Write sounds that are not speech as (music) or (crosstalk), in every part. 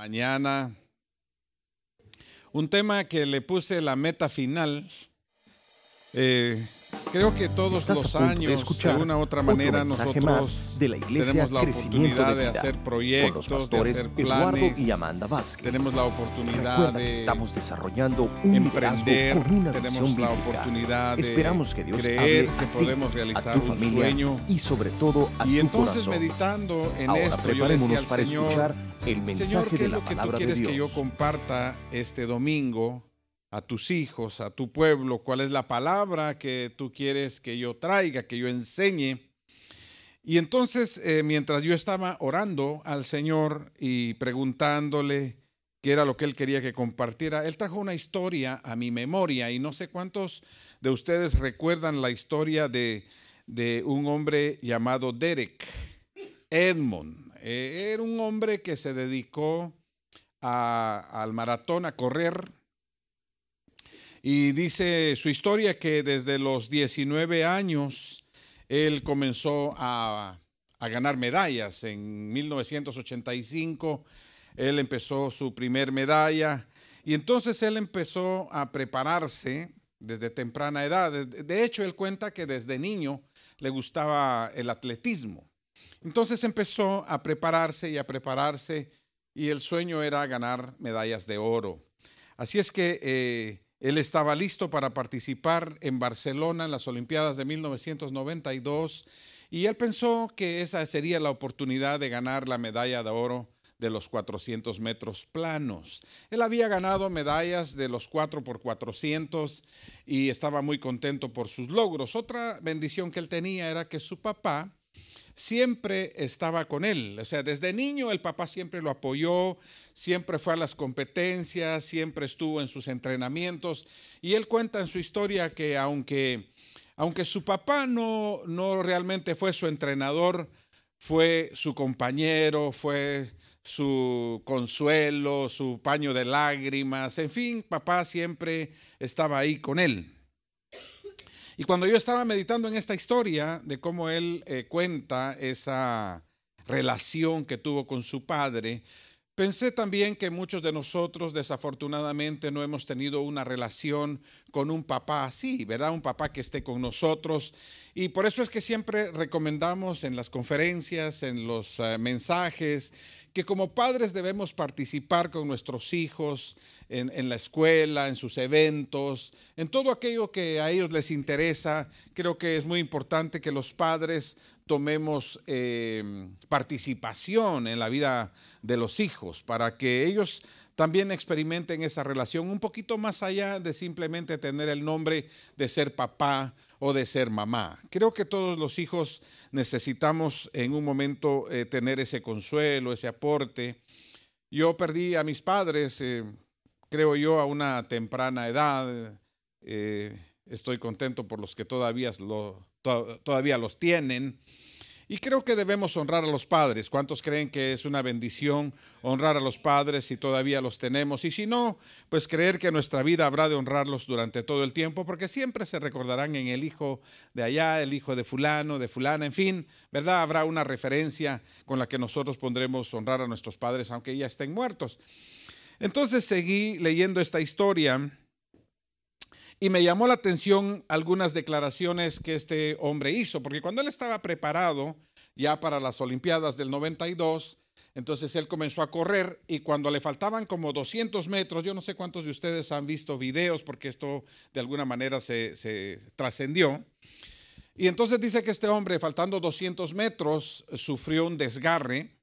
mañana. Un tema que le puse la meta final. Eh, creo que todos los años, de, una u otra manera, nosotros de la iglesia, tenemos la oportunidad de, hacer proyectos, de hacer planes. tenemos la oportunidad de estamos desarrollando emprender. tenemos la oportunidad de que creer que podemos realizar un sueño. Y sobre todo Y entonces, meditando en esto, yo decía al Señor Señor, ¿qué es lo que tú quieres que yo comparta este domingo a tus hijos, a tu pueblo? ¿Cuál es la palabra que tú quieres que yo traiga, que yo enseñe? Y entonces, eh, mientras yo estaba orando al Señor y preguntándole qué era lo que Él quería que compartiera, Él trajo una historia a mi memoria y no sé cuántos de ustedes recuerdan la historia de, de un hombre llamado Derek Edmond. Eh, era un hombre que se dedicó al maratón, a correr. Y dice su historia que desde los 19 años él comenzó a, a ganar medallas. En 1985 él empezó su primer medalla y entonces él empezó a prepararse desde temprana edad. De hecho, él cuenta que desde niño le gustaba el atletismo. Entonces empezó a prepararse y a prepararse y el sueño era ganar medallas de oro. Así es que eh, él estaba listo para participar en Barcelona en las Olimpiadas de 1992 y él pensó que esa sería la oportunidad de ganar la medalla de oro de los 400 metros planos. Él había ganado medallas de los 4 por 400 y estaba muy contento por sus logros. Otra bendición que él tenía era que su papá siempre estaba con él. O sea, desde niño el papá siempre lo apoyó, siempre fue a las competencias, siempre estuvo en sus entrenamientos. Y él cuenta en su historia que aunque, aunque su papá no, no realmente fue su entrenador, fue su compañero, fue su consuelo, su paño de lágrimas, en fin, papá siempre estaba ahí con él. Y cuando yo estaba meditando en esta historia de cómo él eh, cuenta esa relación que tuvo con su padre, Pensé también que muchos de nosotros desafortunadamente no hemos tenido una relación con un papá así, ¿verdad? Un papá que esté con nosotros. Y por eso es que siempre recomendamos en las conferencias, en los eh, mensajes, que como padres debemos participar con nuestros hijos en, en, la escuela, en sus eventos, en todo aquello que a ellos les interesa. Creo que es muy importante que los padres tomemos eh, participación en la vida de los hijos, para que ellos también experimenten esa relación un poquito más allá de simplemente tener el nombre de ser papá o de ser mamá. Creo que todos los hijos necesitamos en un momento eh, tener ese consuelo, ese aporte. Yo perdí a mis padres, eh, creo yo, a una temprana edad. estoy contento por los que todavía lo, todavía los tienen. Y creo que debemos honrar a los padres. ¿Cuántos creen que es una bendición honrar a los padres si todavía los tenemos? Y si no, pues creer que nuestra vida habrá de honrarlos durante todo el tiempo, porque siempre se recordarán en el hijo de allá, el hijo de fulano, de fulana, en fin, ¿verdad? Habrá una referencia con la que nosotros pondremos honrar a nuestros padres, aunque ya estén muertos. Entonces seguí leyendo esta historia y me llamó la atención algunas declaraciones que este hombre hizo, porque cuando él estaba preparado ya para las Olimpiadas del 92, entonces él comenzó a correr y cuando le faltaban como 200 metros, yo no sé cuántos de ustedes han visto videos porque esto de alguna manera se, trascendió. Y entonces dice que este hombre, faltando 200 metros, sufrió un desgarre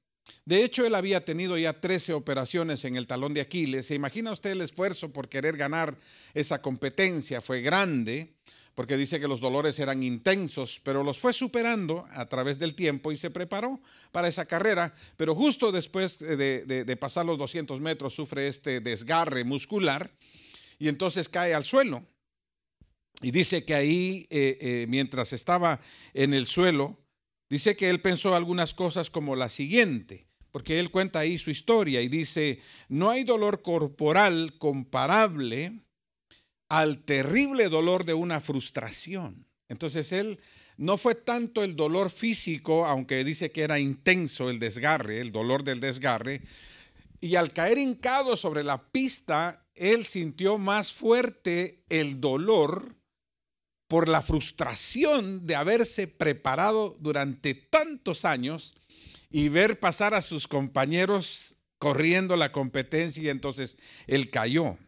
de hecho, él había tenido ya 13 operaciones en el talón de Aquiles. ¿Se imagina usted el esfuerzo por querer ganar esa competencia? Fue grande, porque dice que los dolores eran intensos, pero los fue superando a través del tiempo y se preparó para esa carrera. Pero justo después de, pasar los 200 metros sufre este desgarre muscular y entonces cae al suelo. Y dice que ahí, eh, eh, mientras estaba en el suelo, Dice que él pensó algunas cosas como la siguiente, porque él cuenta ahí su historia y dice, no hay dolor corporal comparable al terrible dolor de una frustración. Entonces él no fue tanto el dolor físico, aunque dice que era intenso el desgarre, el dolor del desgarre, y al caer hincado sobre la pista, él sintió más fuerte el dolor por la frustración de haberse preparado durante tantos años y ver pasar a sus compañeros corriendo la competencia y entonces él cayó.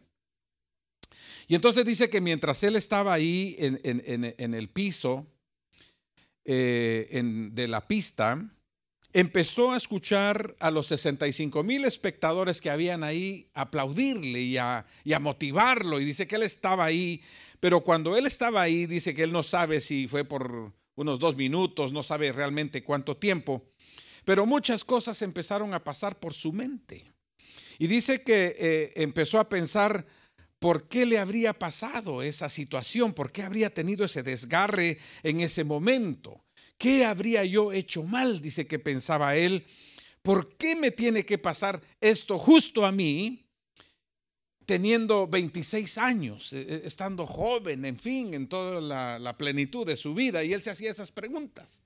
Y entonces dice que mientras él estaba ahí en, el piso eh, de la pista, empezó a escuchar a los 65 mil espectadores que habían ahí aplaudirle y a, y a motivarlo. Y dice que él estaba ahí pero cuando él estaba ahí, dice que él no sabe si fue por unos dos minutos, no sabe realmente cuánto tiempo, pero muchas cosas empezaron a pasar por su mente. Y dice que eh, empezó a pensar, ¿por qué le habría pasado esa situación? ¿Por qué habría tenido ese desgarre en ese momento? ¿Qué habría yo hecho mal? Dice que pensaba él. ¿Por qué me tiene que pasar esto justo a mí? teniendo 26 años, e, e, estando joven, en fin, en toda la, plenitud de su vida, y él se hacía esas preguntas.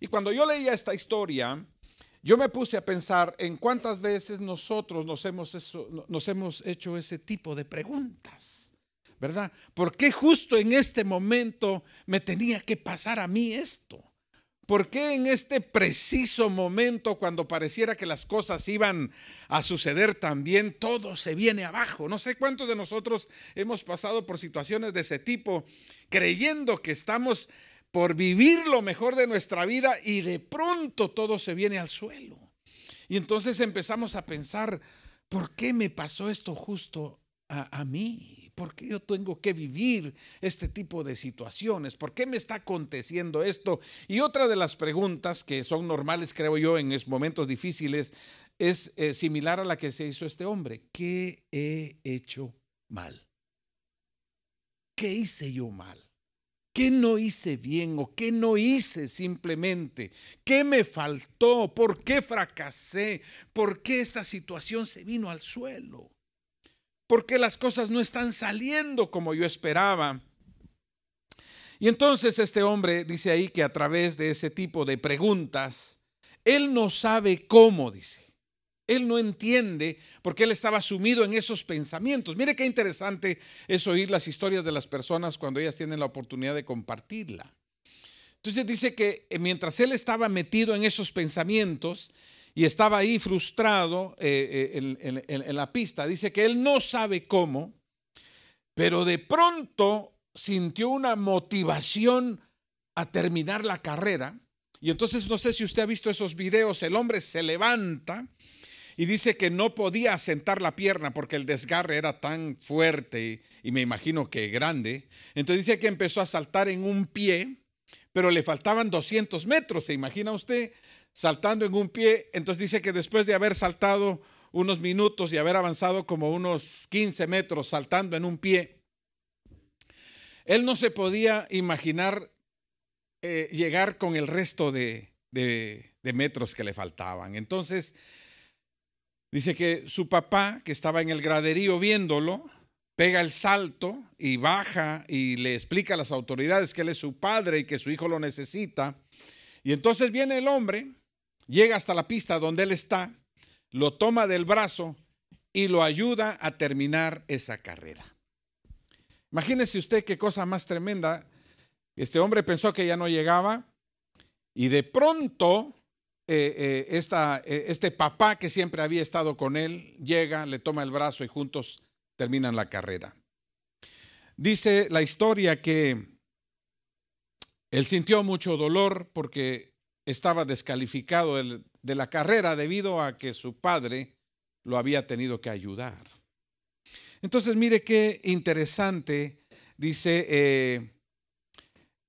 Y cuando yo leía esta historia, yo me puse a pensar en cuántas veces nosotros nos hemos, nos hemos hecho ese tipo de preguntas, ¿verdad? ¿Por qué justo en este momento me tenía que pasar a mí esto? ¿Por qué en este preciso momento, cuando pareciera que las cosas iban a suceder también, todo se viene abajo? No sé cuántos de nosotros hemos pasado por situaciones de ese tipo, creyendo que estamos por vivir lo mejor de nuestra vida y de pronto todo se viene al suelo. Y entonces empezamos a pensar, ¿por qué me pasó esto justo a mí? ¿Por qué yo tengo que vivir este tipo de situaciones? ¿Por qué me está aconteciendo esto? Y otra de las preguntas que son normales, creo yo, en momentos difíciles, es eh, similar a la que se hizo este hombre. ¿Qué he hecho mal? ¿Qué hice yo mal? ¿Qué no hice bien o qué no hice simplemente? ¿Qué me faltó? ¿Por qué fracasé? ¿Por qué esta situación se vino al suelo? ¿Por qué las cosas no están saliendo como yo esperaba? Y entonces este hombre dice ahí que a través de ese tipo de preguntas, él no sabe cómo, dice. Él no entiende porque él estaba sumido en esos pensamientos. Mire qué interesante es oír las historias de las personas cuando ellas tienen la oportunidad de compartirla. Entonces dice que eh, mientras él estaba metido en esos pensamientos, y estaba ahí frustrado eh, eh, en, la pista. Dice que él no sabe cómo, pero de pronto sintió una motivación a terminar la carrera. Y entonces no sé si usted ha visto esos videos, el hombre se levanta y dice que no podía sentar la pierna porque el desgarre era tan fuerte y me imagino que grande. Entonces dice que empezó a saltar en un pie, pero le faltaban 200 metros, ¿se imagina usted? saltando en un pie, entonces dice que después de haber saltado unos minutos y haber avanzado como unos 15 metros saltando en un pie, él no se podía imaginar eh, llegar con el resto de, de metros que le faltaban. Entonces, dice que su papá, que estaba en el graderío viéndolo, pega el salto y baja y le explica a las autoridades que él es su padre y que su hijo lo necesita. Y entonces viene el hombre llega hasta la pista donde él está, lo toma del brazo y lo ayuda a terminar esa carrera. Imagínese usted qué cosa más tremenda. Este hombre pensó que ya no llegaba y de pronto eh, eh, eh, este papá que siempre había estado con él llega, le toma el brazo y juntos terminan la carrera. Dice la historia que él sintió mucho dolor porque estaba descalificado de la carrera debido a que su padre lo había tenido que ayudar. Entonces, mire qué interesante, dice, eh,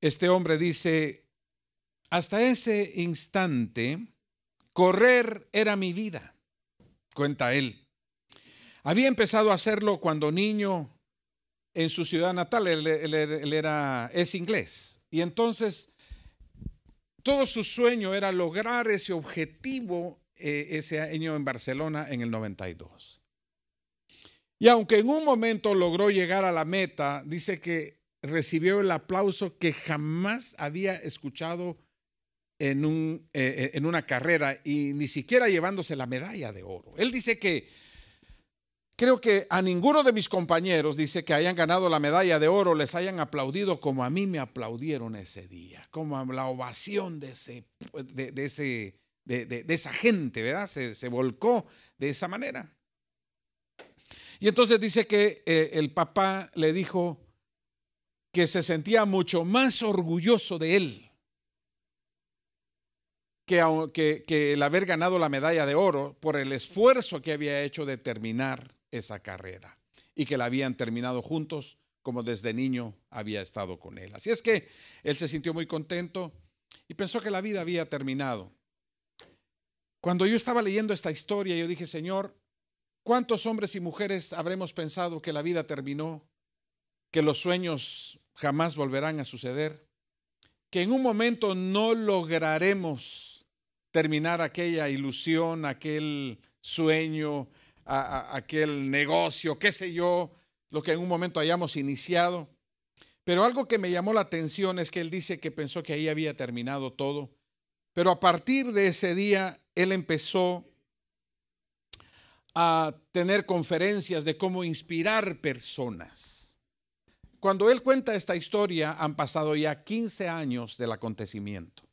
este hombre dice, hasta ese instante, correr era mi vida, cuenta él. Había empezado a hacerlo cuando niño en su ciudad natal, él, era, es inglés, y entonces todo su sueño era lograr ese objetivo eh, ese año en Barcelona en el 92. Y aunque en un momento logró llegar a la meta, dice que recibió el aplauso que jamás había escuchado en eh, eh, una carrera y ni siquiera llevándose la medalla de oro. Él dice que creo que a ninguno de mis compañeros dice que hayan ganado la medalla de oro, les hayan aplaudido como a mí me aplaudieron ese día, como la ovación de, de, ese, de esa gente, ¿verdad? Se, volcó de esa manera. Y entonces dice que eh, el papá le dijo que se sentía mucho más orgulloso de él que el haber ganado la medalla de oro por el esfuerzo que había hecho de terminar esa carrera y que la habían terminado juntos como desde niño había estado con él. Así es que él se sintió muy contento y pensó que la vida había terminado. Cuando yo estaba leyendo esta historia, yo dije, Señor, ¿cuántos hombres y mujeres habremos pensado que la vida terminó, que los sueños jamás volverán a suceder, que en un momento no lograremos terminar aquella ilusión, aquel sueño, a, aquel negocio, qué sé yo, lo que en un momento hayamos iniciado. Pero algo que me llamó la atención es que él dice que pensó que ahí había terminado todo. Pero a partir de ese día, él empezó a tener conferencias de cómo inspirar personas. Cuando él cuenta esta historia, han pasado ya 15 años del acontecimiento.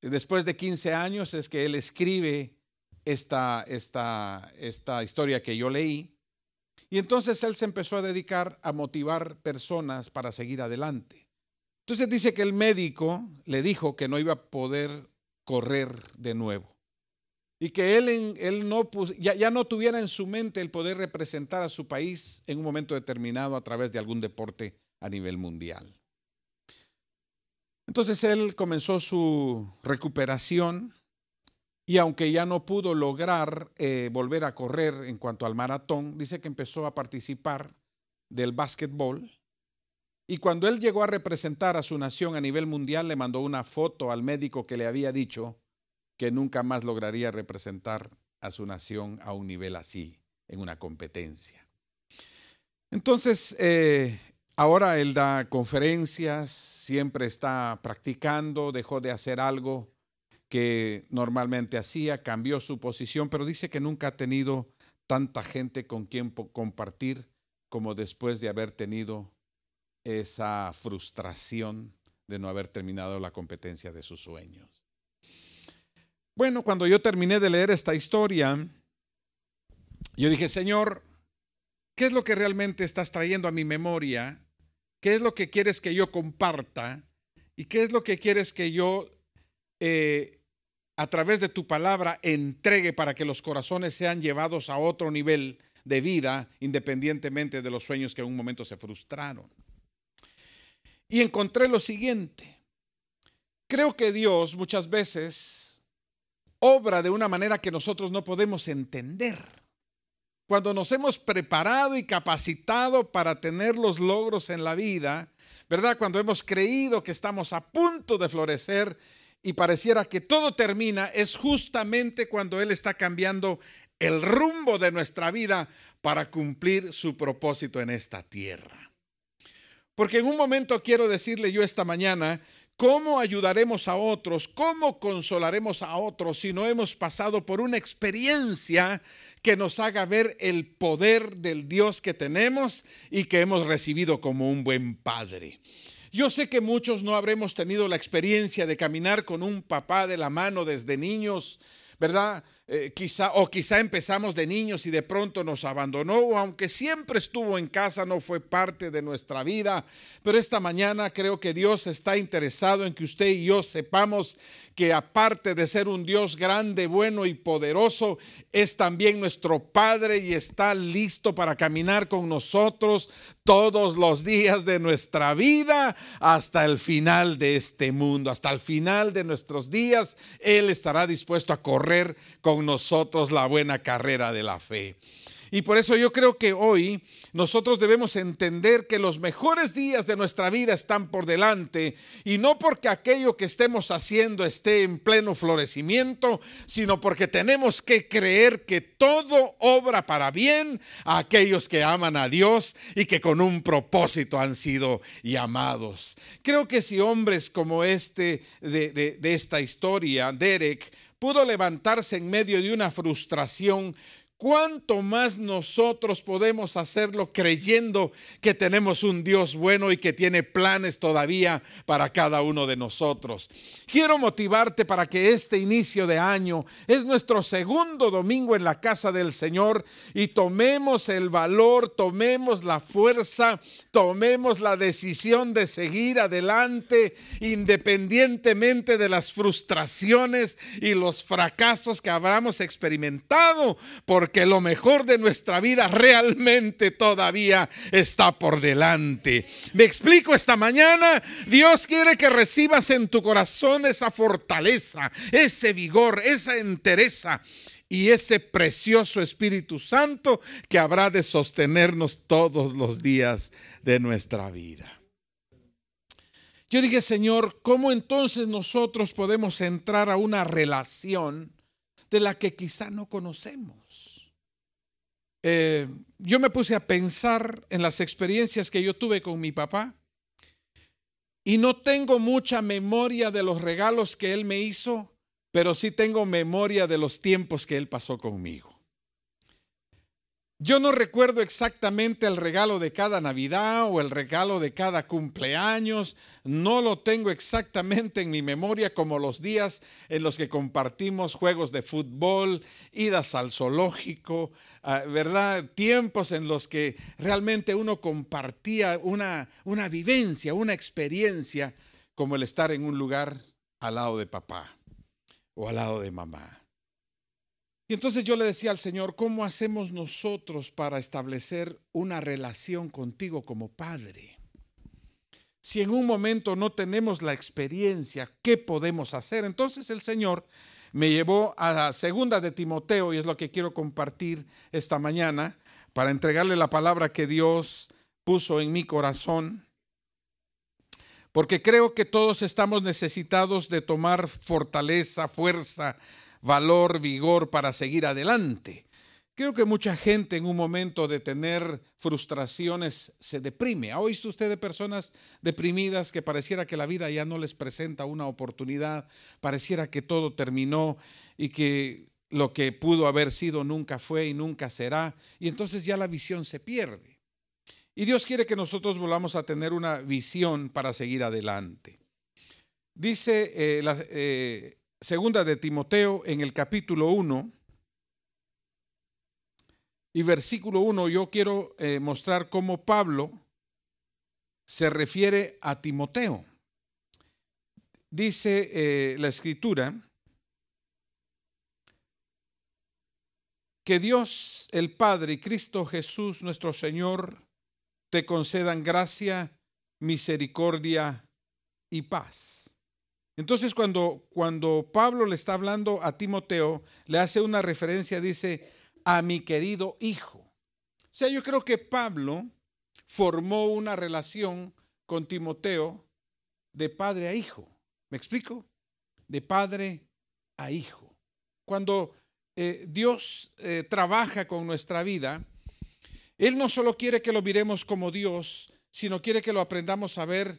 Después de 15 años es que él escribe esta, esta, esta historia que yo leí. Y entonces él se empezó a dedicar a motivar personas para seguir adelante. Entonces dice que el médico le dijo que no iba a poder correr de nuevo y que él, él no ya, ya, no tuviera en su mente el poder representar a su país en un momento determinado a través de algún deporte a nivel mundial. Entonces él comenzó su recuperación y aunque ya no pudo lograr eh, volver a correr en cuanto al maratón, dice que empezó a participar del básquetbol. Y cuando él llegó a representar a su nación a nivel mundial, le mandó una foto al médico que le había dicho que nunca más lograría representar a su nación a un nivel así, en una competencia. Entonces, eh, ahora él da conferencias, siempre está practicando, dejó de hacer algo que normalmente hacía, cambió su posición, pero dice que nunca ha tenido tanta gente con quien compartir como después de haber tenido esa frustración de no haber terminado la competencia de sus sueños. Bueno, cuando yo terminé de leer esta historia, yo dije, Señor, ¿qué es lo que realmente estás trayendo a mi memoria? ¿Qué es lo que quieres que yo comparta? ¿Y qué es lo que quieres que yo eh, a través de tu palabra entregue para que los corazones sean llevados a otro nivel de vida, independientemente de los sueños que en un momento se frustraron. Y encontré lo siguiente. Creo que Dios muchas veces obra de una manera que nosotros no podemos entender. Cuando nos hemos preparado y capacitado para tener los logros en la vida, ¿verdad? Cuando hemos creído que estamos a punto de florecer, y pareciera que todo termina es justamente cuando Él está cambiando el rumbo de nuestra vida para cumplir su propósito en esta tierra. Porque en un momento quiero decirle yo esta mañana, ¿cómo ayudaremos a otros? ¿Cómo consolaremos a otros si no hemos pasado por una experiencia que nos haga ver el poder del Dios que tenemos y que hemos recibido como un buen Padre? Yo sé que muchos no habremos tenido la experiencia de caminar con un papá de la mano desde niños, ¿verdad? Eh, quizá o quizá empezamos de niños y de pronto nos abandonó, o aunque siempre estuvo en casa, no fue parte de nuestra vida. Pero esta mañana creo que Dios está interesado en que usted y yo sepamos que aparte de ser un Dios grande, bueno y poderoso, es también nuestro Padre y está listo para caminar con nosotros todos los días de nuestra vida hasta el final de este mundo, hasta el final de nuestros días. Él estará dispuesto a correr con nosotros la buena carrera de la fe. Y por eso yo creo que hoy nosotros debemos entender que los mejores días de nuestra vida están por delante y no porque aquello que estemos haciendo esté en pleno florecimiento, sino porque tenemos que creer que todo obra para bien a aquellos que aman a Dios y que con un propósito han sido llamados. Creo que si hombres como este de esta historia, Derek, pudo levantarse en medio de una frustración ¿Cuánto más nosotros podemos hacerlo creyendo que tenemos un Dios bueno y que tiene planes todavía para cada uno de nosotros? Quiero motivarte para que este inicio de año es nuestro segundo domingo en la casa del Señor y tomemos el valor, tomemos la fuerza, tomemos la decisión de seguir adelante independientemente de las frustraciones y los fracasos que habramos experimentado. Por porque lo mejor de nuestra vida realmente todavía está por delante. Me explico esta mañana, Dios quiere que recibas en tu corazón esa fortaleza, ese vigor, esa entereza y ese precioso Espíritu Santo que habrá de sostenernos todos los días de nuestra vida. Yo dije, Señor, ¿cómo entonces nosotros podemos entrar a una relación de la que quizá no conocemos? Eh, yo me puse a pensar en las experiencias que yo tuve con mi papá y no tengo mucha memoria de los regalos que él me hizo, pero sí tengo memoria de los tiempos que él pasó conmigo. Yo no recuerdo exactamente el regalo de cada Navidad o el regalo de cada cumpleaños, no lo tengo exactamente en mi memoria como los días en los que compartimos juegos de fútbol, idas al zoológico, ah, ¿verdad? Tiempos en los que realmente uno compartía una, una vivencia, una experiencia como el estar en un lugar al lado de papá o al lado de mamá. Y entonces yo le decía al Señor, ¿cómo hacemos nosotros para establecer una relación contigo como Padre? Si en un momento no tenemos la experiencia, ¿qué podemos hacer? Entonces el Señor me llevó a la segunda de Timoteo y es lo que quiero compartir esta mañana para entregarle la palabra que Dios puso en mi corazón, porque creo que todos estamos necesitados de tomar fortaleza, fuerza, valor, vigor para seguir adelante. Creo que mucha gente en un momento de tener frustraciones se deprime. ¿Ha oído usted de personas deprimidas que pareciera que la vida ya no les presenta una oportunidad, pareciera que todo terminó y que lo que pudo haber sido nunca fue y nunca será? Y entonces ya la visión se pierde. Y Dios quiere que nosotros volvamos a tener una visión para seguir adelante. Dice eh, la, eh, Segunda de Timoteo en el capítulo 1 y versículo 1, yo quiero eh, mostrar cómo Pablo se refiere a Timoteo. Dice eh, la escritura que Dios el Padre y Cristo Jesús nuestro Señor te concedan gracia, misericordia y paz entonces cuando, cuando Pablo le está hablando a Timoteo, le hace una referencia, dice, a mi querido hijo. O sea, yo creo que Pablo formó una relación con Timoteo de padre a hijo. ¿Me explico? De padre a hijo. Cuando eh, Dios eh, trabaja con nuestra vida, Él no solo quiere que lo miremos como Dios, sino quiere que lo aprendamos a ver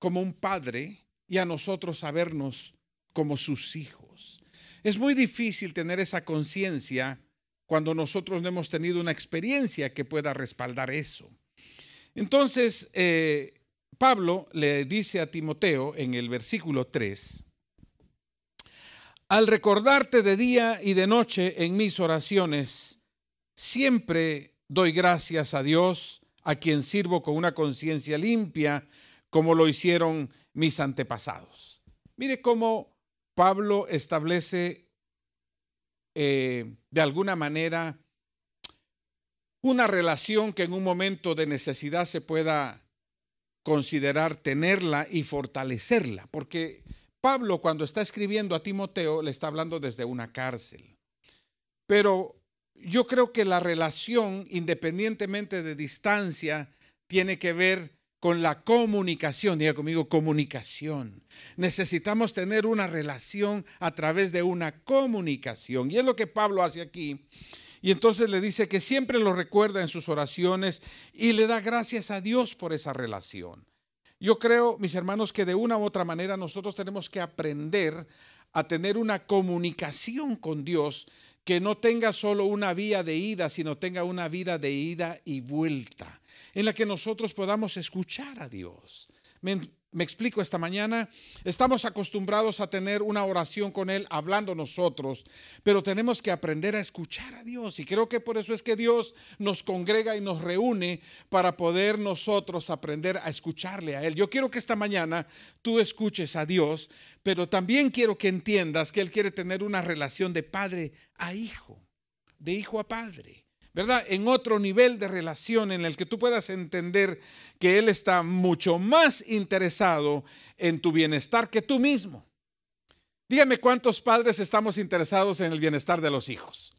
como un padre y a nosotros sabernos como sus hijos. Es muy difícil tener esa conciencia cuando nosotros no hemos tenido una experiencia que pueda respaldar eso. Entonces, eh, Pablo le dice a Timoteo en el versículo 3, al recordarte de día y de noche en mis oraciones, siempre doy gracias a Dios, a quien sirvo con una conciencia limpia, como lo hicieron mis antepasados. Mire cómo Pablo establece eh, de alguna manera una relación que en un momento de necesidad se pueda considerar tenerla y fortalecerla, porque Pablo cuando está escribiendo a Timoteo le está hablando desde una cárcel. Pero yo creo que la relación, independientemente de distancia, tiene que ver con la comunicación. Diga conmigo, comunicación. Necesitamos tener una relación a través de una comunicación. Y es lo que Pablo hace aquí. Y entonces le dice que siempre lo recuerda en sus oraciones y le da gracias a Dios por esa relación. Yo creo, mis hermanos, que de una u otra manera nosotros tenemos que aprender a tener una comunicación con Dios que no tenga solo una vía de ida, sino tenga una vida de ida y vuelta en la que nosotros podamos escuchar a Dios. Me, explico esta mañana, estamos acostumbrados a tener una oración con Él hablando nosotros, pero tenemos que aprender a escuchar a Dios. Y creo que por eso es que Dios nos congrega y nos reúne para poder nosotros aprender a escucharle a Él. Yo quiero que esta mañana tú escuches a Dios, pero también quiero que entiendas que Él quiere tener una relación de padre a hijo, de hijo a padre. ¿verdad? En otro nivel de relación en el que tú puedas entender que Él está mucho más interesado en tu bienestar que tú mismo. Dígame cuántos padres estamos interesados en el bienestar de los hijos.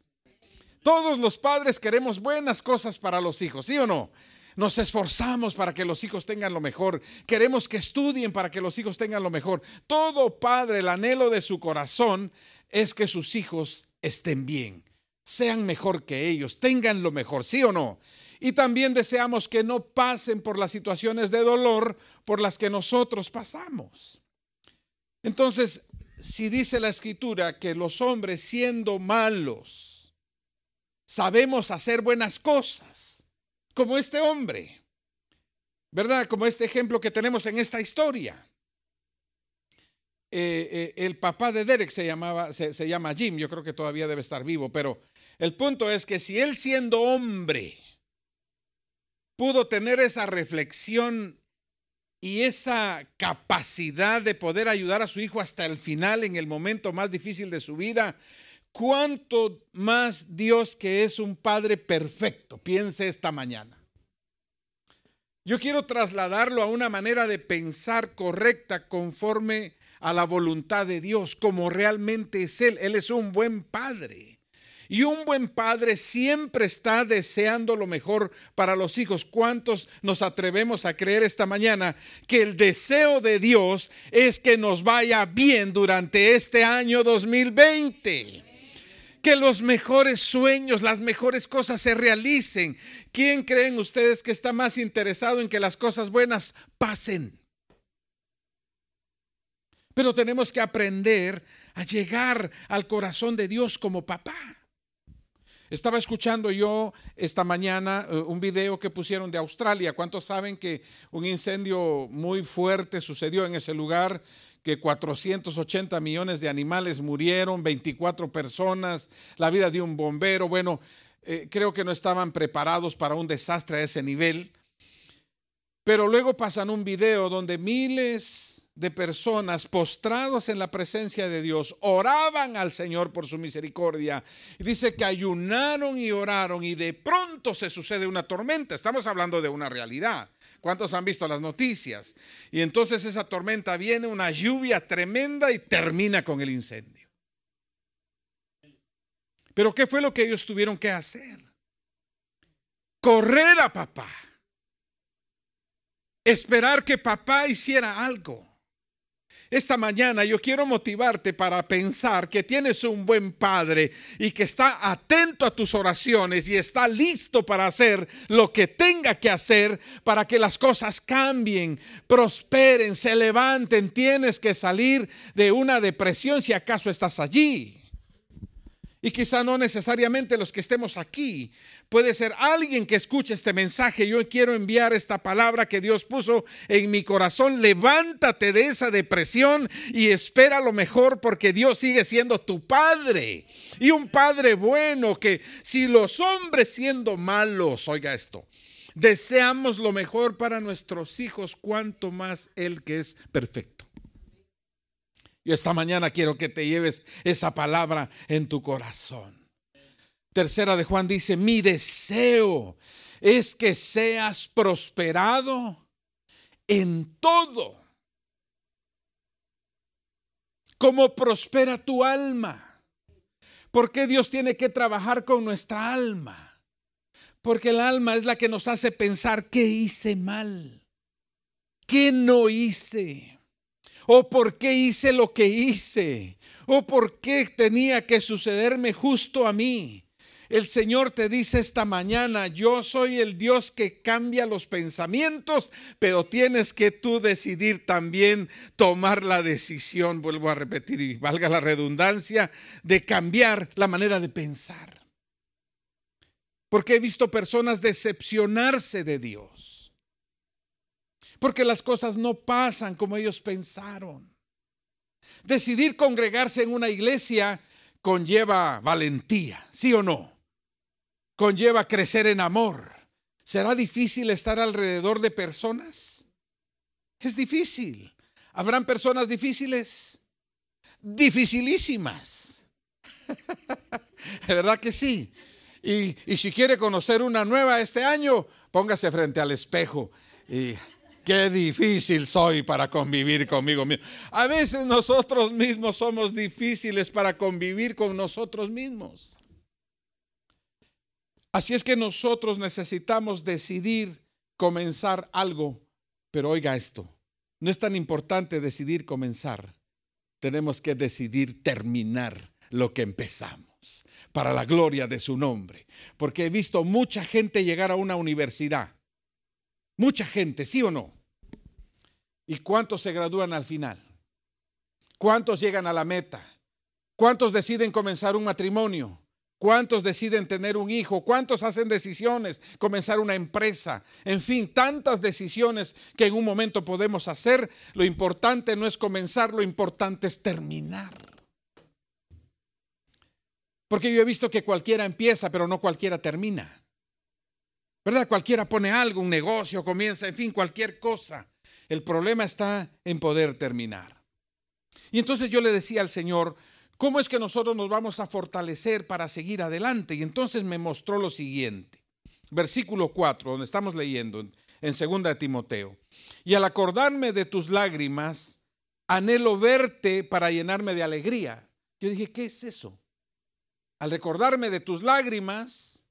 Todos los padres queremos buenas cosas para los hijos, ¿sí o no? Nos esforzamos para que los hijos tengan lo mejor. Queremos que estudien para que los hijos tengan lo mejor. Todo padre, el anhelo de su corazón es que sus hijos estén bien, sean mejor que ellos, tengan lo mejor, ¿sí o no? Y también deseamos que no pasen por las situaciones de dolor por las que nosotros pasamos. Entonces, si dice la escritura que los hombres siendo malos, sabemos hacer buenas cosas, como este hombre, ¿verdad? Como este ejemplo que tenemos en esta historia. Eh, eh, el papá de Derek se llamaba, se, llama Jim, yo creo que todavía debe estar vivo, pero el punto es que si él siendo hombre pudo tener esa reflexión y esa capacidad de poder ayudar a su hijo hasta el final en el momento más difícil de su vida, ¿cuánto más Dios que es un Padre perfecto? Piense esta mañana. Yo quiero trasladarlo a una manera de pensar correcta conforme a la voluntad de Dios, como realmente es Él. Él es un buen Padre. Y un buen padre siempre está deseando lo mejor para los hijos. ¿Cuántos nos atrevemos a creer esta mañana que el deseo de Dios es que nos vaya bien durante este año 2020? Que los mejores sueños, las mejores cosas se realicen. ¿Quién creen ustedes que está más interesado en que las cosas buenas pasen? Pero tenemos que aprender a llegar al corazón de Dios como papá. Estaba escuchando yo esta mañana eh, un video que pusieron de Australia. ¿Cuántos saben que un incendio muy fuerte sucedió en ese lugar? que 480 millones de animales murieron, 24 personas, la vida de un bombero. Bueno, eh, creo que no estaban preparados para un desastre a ese nivel. Pero luego pasan un video donde miles de personas postrados en la presencia de Dios, oraban al Señor por su misericordia. dice que ayunaron y oraron y de pronto se sucede una tormenta. Estamos hablando de una realidad. ¿Cuántos han visto las noticias? Y entonces esa tormenta viene, una lluvia tremenda y termina con el incendio. Pero ¿qué fue lo que ellos tuvieron que hacer? Correr a papá. Esperar que papá hiciera algo. Esta mañana yo quiero motivarte para pensar que tienes un buen padre y que está atento a tus oraciones y está listo para hacer lo que tenga que hacer para que las cosas cambien, prosperen, se levanten. Tienes que salir de una depresión si acaso estás allí. Y quizá no necesariamente los que estemos aquí. Puede ser alguien que escuche este mensaje. Yo quiero enviar esta palabra que Dios puso en mi corazón. Levántate de esa depresión y espera lo mejor porque Dios sigue siendo tu Padre. Y un Padre bueno que si los hombres siendo malos, oiga esto, deseamos lo mejor para nuestros hijos, cuanto más Él que es perfecto. Yo esta mañana quiero que te lleves esa palabra en tu corazón. Tercera de Juan dice, mi deseo es que seas prosperado en todo. Como prospera tu alma? ¿Por qué Dios tiene que trabajar con nuestra alma? Porque el alma es la que nos hace pensar qué hice mal, qué no hice. ¿O por qué hice lo que hice? ¿O por qué tenía que sucederme justo a mí? El Señor te dice esta mañana, yo soy el Dios que cambia los pensamientos, pero tienes que tú decidir también tomar la decisión, vuelvo a repetir y valga la redundancia, de cambiar la manera de pensar. Porque he visto personas decepcionarse de Dios porque las cosas no pasan como ellos pensaron. Decidir congregarse en una iglesia conlleva valentía, ¿sí o no? Conlleva crecer en amor. ¿Será difícil estar alrededor de personas? Es difícil. ¿Habrán personas difíciles? Dificilísimas. (laughs) ¿De verdad que sí? Y, y, si quiere conocer una nueva este año, póngase frente al espejo y Qué difícil soy para convivir conmigo mismo. A veces nosotros mismos somos difíciles para convivir con nosotros mismos. Así es que nosotros necesitamos decidir comenzar algo. Pero oiga esto, no es tan importante decidir comenzar. Tenemos que decidir terminar lo que empezamos para la gloria de su nombre. Porque he visto mucha gente llegar a una universidad. Mucha gente, sí o no. ¿Y cuántos se gradúan al final? ¿Cuántos llegan a la meta? ¿Cuántos deciden comenzar un matrimonio? ¿Cuántos deciden tener un hijo? ¿Cuántos hacen decisiones? Comenzar una empresa. En fin, tantas decisiones que en un momento podemos hacer. Lo importante no es comenzar, lo importante es terminar. Porque yo he visto que cualquiera empieza, pero no cualquiera termina. ¿Verdad? Cualquiera pone algo, un negocio, comienza, en fin, cualquier cosa. El problema está en poder terminar. Y entonces yo le decía al Señor, ¿cómo es que nosotros nos vamos a fortalecer para seguir adelante? Y entonces me mostró lo siguiente. Versículo 4, donde estamos leyendo en 2 de Timoteo. Y al acordarme de tus lágrimas, anhelo verte para llenarme de alegría. Yo dije, ¿qué es eso? Al recordarme de tus lágrimas,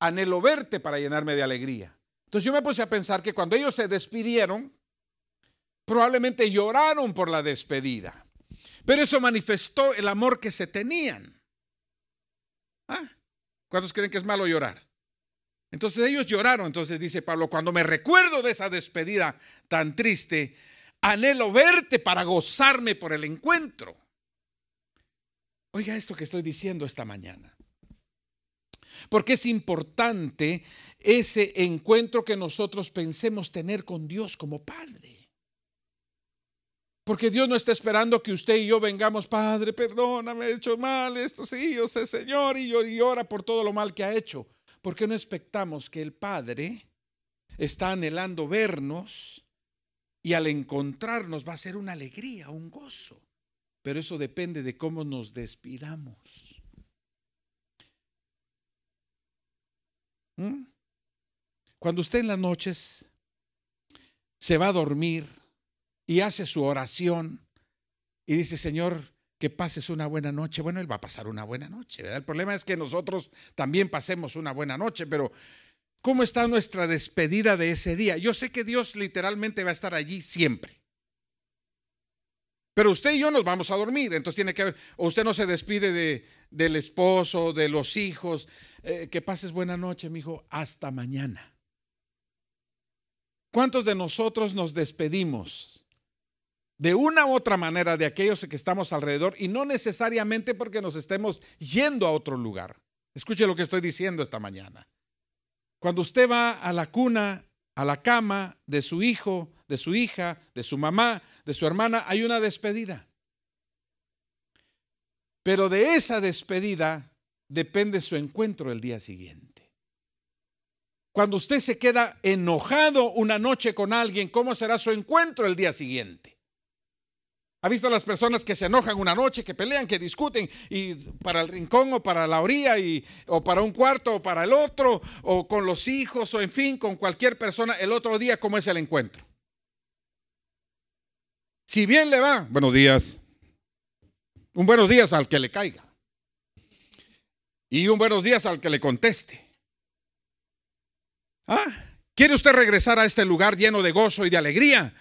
anhelo verte para llenarme de alegría. Entonces yo me puse a pensar que cuando ellos se despidieron, Probablemente lloraron por la despedida. Pero eso manifestó el amor que se tenían. Ah, ¿Cuántos creen que es malo llorar? Entonces ellos lloraron. Entonces dice Pablo, cuando me recuerdo de esa despedida tan triste, anhelo verte para gozarme por el encuentro. Oiga esto que estoy diciendo esta mañana. Porque es importante ese encuentro que nosotros pensemos tener con Dios como Padre. Porque Dios no está esperando que usted y yo vengamos, Padre, perdóname, he hecho mal esto, sí, yo sé, Señor, y, y ora por todo lo mal que ha hecho. Porque no expectamos que el Padre está anhelando vernos y al encontrarnos va a ser una alegría, un gozo? Pero eso depende de cómo nos despidamos. ¿Mm? Cuando usted en las noches se va a dormir, y hace su oración y dice, Señor, que pases una buena noche. Bueno, Él va a pasar una buena noche, ¿verdad? El problema es que nosotros también pasemos una buena noche, pero ¿cómo está nuestra despedida de ese día? Yo sé que Dios literalmente va a estar allí siempre. Pero usted y yo nos vamos a dormir, entonces tiene que haber, o usted no se despide de, del esposo, de los hijos, eh, que pases buena noche, mi hijo, hasta mañana. ¿Cuántos de nosotros nos despedimos de una u otra manera de aquellos que estamos alrededor y no necesariamente porque nos estemos yendo a otro lugar. Escuche lo que estoy diciendo esta mañana. Cuando usted va a la cuna, a la cama de su hijo, de su hija, de su mamá, de su hermana, hay una despedida. Pero de esa despedida depende su encuentro el día siguiente. Cuando usted se queda enojado una noche con alguien, ¿cómo será su encuentro el día siguiente? ¿Ha visto a las personas que se enojan una noche, que pelean, que discuten y para el rincón o para la orilla y, o para un cuarto o para el otro o con los hijos o en fin, con cualquier persona el otro día cómo es el encuentro? Si bien le va, buenos días. Un buenos días al que le caiga. Y un buenos días al que le conteste. ¿Ah? ¿Quiere usted regresar a este lugar lleno de gozo y de alegría?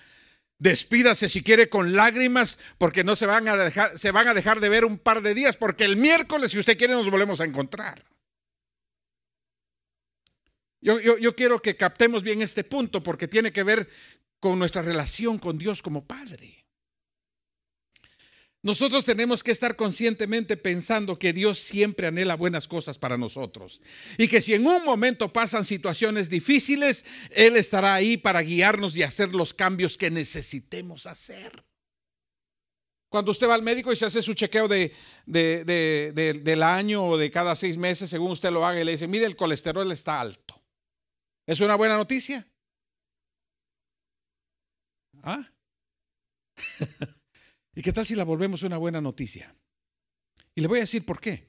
Despídase si quiere con lágrimas, porque no se van a dejar, se van a dejar de ver un par de días, porque el miércoles, si usted quiere, nos volvemos a encontrar. Yo, yo quiero que captemos bien este punto, porque tiene que ver con nuestra relación con Dios como Padre. Nosotros tenemos que estar conscientemente pensando que Dios siempre anhela buenas cosas para nosotros y que si en un momento pasan situaciones difíciles, Él estará ahí para guiarnos y hacer los cambios que necesitemos hacer. Cuando usted va al médico y se hace su chequeo del año o de cada seis meses, según usted lo haga, y le dice, mire, el colesterol está alto. ¿Es una buena noticia? ¿Ah? (laughs) ¿Y qué tal si la volvemos una buena noticia? Y le voy a decir por qué.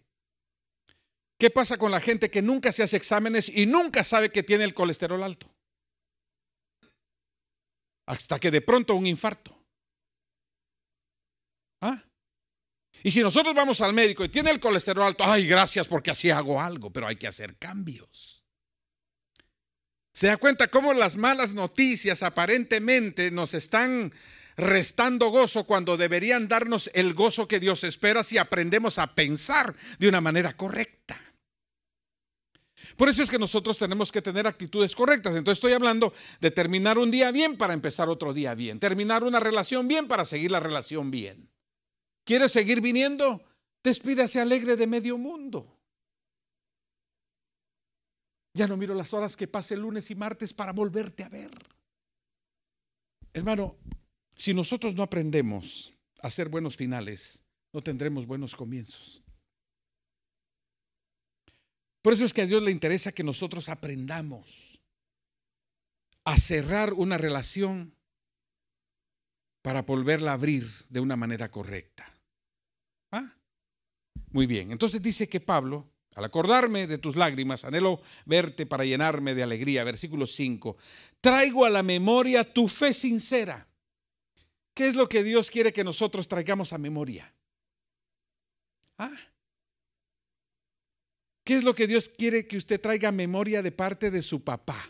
¿Qué pasa con la gente que nunca se hace exámenes y nunca sabe que tiene el colesterol alto? Hasta que de pronto un infarto. ¿Ah? Y si nosotros vamos al médico y tiene el colesterol alto, ay, gracias porque así hago algo, pero hay que hacer cambios. ¿Se da cuenta cómo las malas noticias aparentemente nos están restando gozo cuando deberían darnos el gozo que Dios espera si aprendemos a pensar de una manera correcta. Por eso es que nosotros tenemos que tener actitudes correctas. Entonces estoy hablando de terminar un día bien para empezar otro día bien. Terminar una relación bien para seguir la relación bien. ¿Quieres seguir viniendo? Despídase alegre de medio mundo. Ya no miro las horas que pase lunes y martes para volverte a ver. Hermano, si nosotros no aprendemos a hacer buenos finales, no tendremos buenos comienzos. Por eso es que a Dios le interesa que nosotros aprendamos a cerrar una relación para volverla a abrir de una manera correcta. Ah, muy bien, entonces dice que Pablo, al acordarme de tus lágrimas, anhelo verte para llenarme de alegría. Versículo 5, traigo a la memoria tu fe sincera ¿Qué es lo que Dios quiere que nosotros traigamos a memoria? Ah. ¿Qué es lo que Dios quiere que usted traiga a memoria de parte de su papá?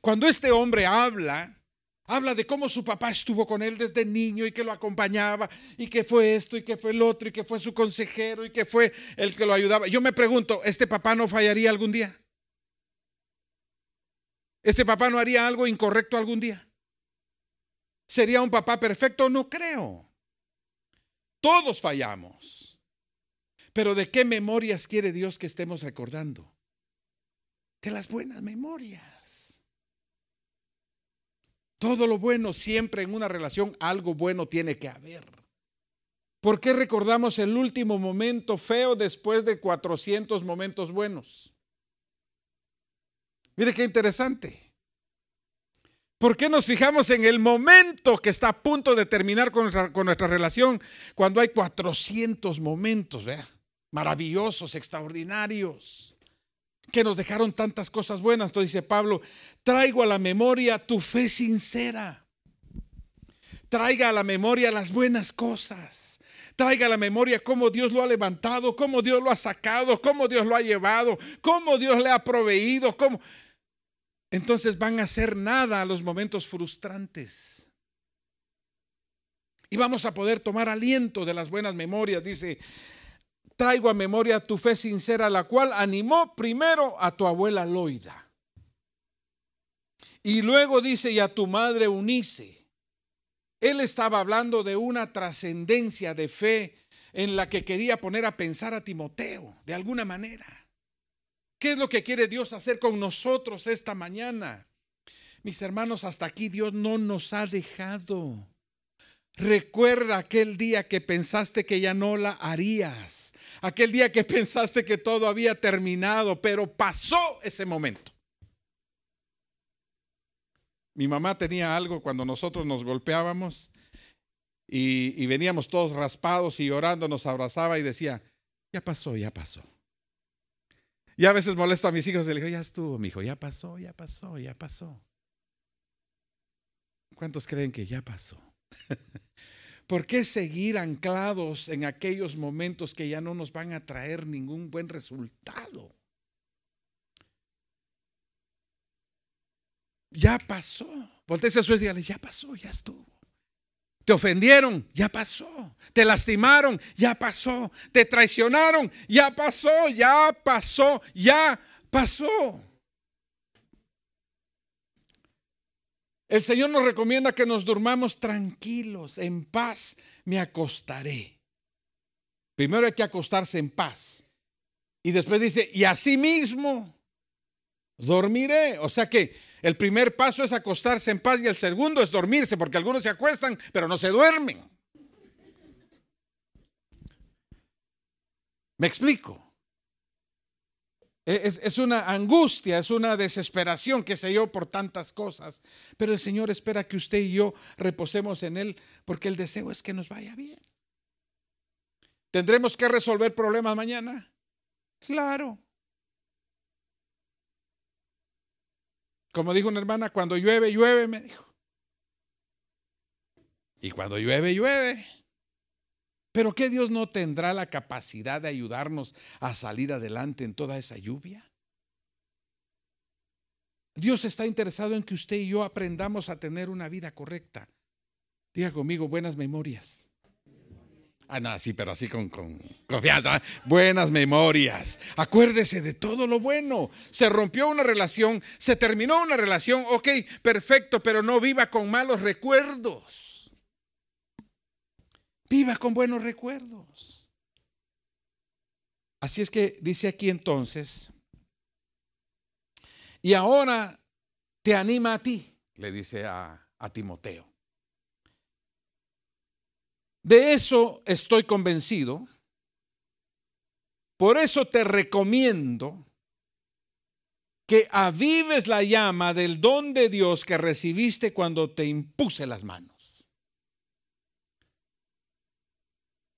Cuando este hombre habla, habla de cómo su papá estuvo con él desde niño y que lo acompañaba y que fue esto y que fue el otro y que fue su consejero y que fue el que lo ayudaba. Yo me pregunto, ¿este papá no fallaría algún día? ¿Este papá no haría algo incorrecto algún día? ¿Sería un papá perfecto? No creo. Todos fallamos. Pero ¿de qué memorias quiere Dios que estemos recordando? De las buenas memorias. Todo lo bueno, siempre en una relación algo bueno tiene que haber. ¿Por qué recordamos el último momento feo después de 400 momentos buenos? Mire qué interesante. ¿Por qué nos fijamos en el momento que está a punto de terminar con nuestra, relación cuando hay 400 momentos maravillosos, extraordinarios, que nos dejaron tantas cosas buenas? Entonces dice Pablo, traigo a la memoria tu fe sincera, traiga a la memoria las buenas cosas, traiga a la memoria cómo Dios lo ha levantado, cómo Dios lo ha sacado, cómo Dios lo ha llevado, cómo Dios le ha proveído, cómo entonces van a hacer nada a los momentos frustrantes. Y vamos a poder tomar aliento de las buenas memorias, dice, traigo a memoria tu fe sincera, la cual animó primero a tu abuela Loida. Y luego dice, y a tu madre Unice. Él estaba hablando de una trascendencia de fe en la que quería poner a pensar a Timoteo, de alguna manera. ¿Qué es lo que quiere Dios hacer con nosotros esta mañana? Mis hermanos, hasta aquí Dios no nos ha dejado. Recuerda aquel día que pensaste que ya no la harías, aquel día que pensaste que todo había terminado, pero pasó ese momento. Mi mamá tenía algo cuando nosotros nos golpeábamos y, y veníamos todos raspados y llorando, nos abrazaba y decía, ya pasó, ya pasó. Y a veces molesto a mis hijos y le digo, ya estuvo, mi hijo, ya pasó, ya pasó, ya pasó. ¿Cuántos creen que ya pasó? (laughs) ¿Por qué seguir anclados en aquellos momentos que ya no nos van a traer ningún buen resultado? Ya pasó. Voltese a su y dígale, ya pasó, ya estuvo. Te ofendieron, ya pasó. Te lastimaron, ya pasó. Te traicionaron, ya pasó, ya pasó, ya pasó. El Señor nos recomienda que nos durmamos tranquilos, en paz me acostaré. Primero hay que acostarse en paz. Y después dice, y así mismo dormiré. O sea que el primer paso es acostarse en paz y el segundo es dormirse, porque algunos se acuestan, pero no se duermen. Me explico. E-, es, una angustia, es una desesperación, que sé yo, por tantas cosas. Pero el Señor espera que usted y yo reposemos en Él, porque el deseo es que nos vaya bien. ¿Tendremos que resolver problemas mañana? Claro. Como dijo una hermana, cuando llueve, llueve, me dijo. Y cuando llueve, llueve. Pero que Dios no tendrá la capacidad de ayudarnos a salir adelante en toda esa lluvia. Dios está interesado en que usted y yo aprendamos a tener una vida correcta. Diga conmigo buenas memorias. Ah, sí, pero así con, confianza. ¿eh? Buenas memorias. Acuérdese de todo lo bueno. Se rompió una relación, se terminó una relación. Ok, perfecto, pero no viva con malos recuerdos. Viva con buenos recuerdos. Así es que dice aquí entonces, y ahora te anima a ti, le dice a Timoteo. De eso estoy convencido. Por eso te recomiendo que avives la llama del don de Dios que recibiste cuando te impuse las manos.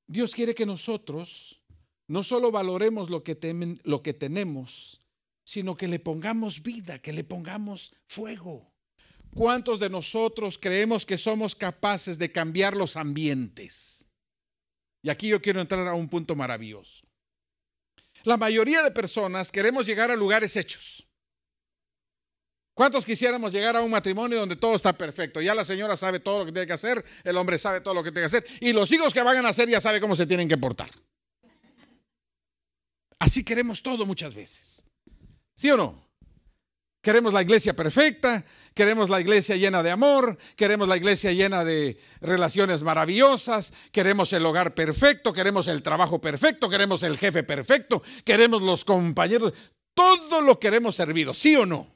Dios quiere que nosotros no solo valoremos lo que, lo que tenemos, sino que le pongamos vida, que le pongamos fuego. ¿Cuántos de nosotros creemos que somos capaces de cambiar los ambientes? Y aquí yo quiero entrar a un punto maravilloso. La mayoría de personas queremos llegar a lugares hechos. ¿Cuántos quisiéramos llegar a un matrimonio donde todo está perfecto? Ya la señora sabe todo lo que tiene que hacer, el hombre sabe todo lo que tiene que hacer y los hijos que van a nacer ya saben cómo se tienen que portar. Así queremos todo muchas veces. ¿Sí o no? Queremos la iglesia perfecta, queremos la iglesia llena de amor, queremos la iglesia llena de relaciones maravillosas, queremos el hogar perfecto, queremos el trabajo perfecto, queremos el jefe perfecto, queremos los compañeros, todo lo queremos servido, ¿sí o no?